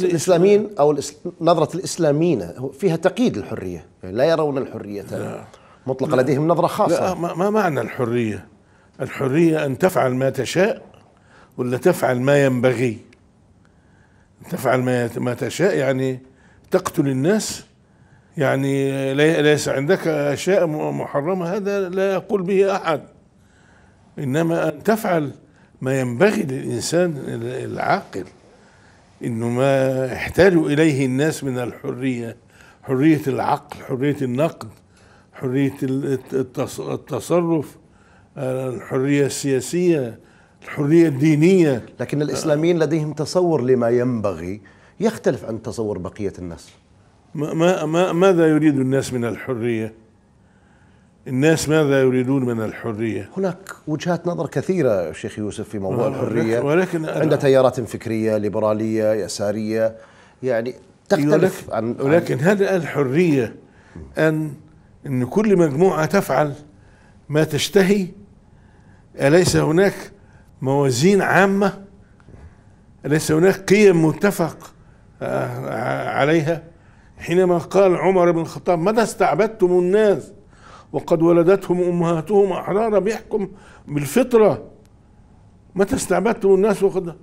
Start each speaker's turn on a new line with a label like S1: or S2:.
S1: الاسلاميين او نظره الاسلاميين فيها تقييد الحريه يعني لا يرون الحريه لا مطلقه لا لديهم نظره خاصه
S2: لا ما معنى الحريه الحريه ان تفعل ما تشاء ولا تفعل ما ينبغي تفعل ما ما تشاء يعني تقتل الناس يعني ليس عندك اشياء محرمه هذا لا يقول به احد انما ان تفعل ما ينبغي للانسان العاقل انه ما احتاجوا اليه الناس من الحريه حريه العقل حريه النقد حريه التصرف الحريه السياسيه
S1: الحريه الدينيه لكن الاسلاميين لديهم تصور لما ينبغي يختلف عن تصور بقيه الناس
S2: ما ما ماذا يريد الناس من الحريه
S1: الناس ماذا يريدون من الحرية هناك وجهات نظر كثيرة شيخ يوسف في موضوع آه، الحرية ولكن عند تيارات فكرية ليبرالية يسارية يعني أيوة، تختلف ولكن عن ولكن هل الحرية أن
S2: أن كل مجموعة تفعل ما تشتهي أليس هناك موازين عامة أليس هناك قيم متفق آه، عليها حينما قال عمر بن الخطاب ماذا استعبدتم الناس وقد ولدتهم امهاتهم احرارا بيحكم بالفطره متى استعبدتم الناس وقد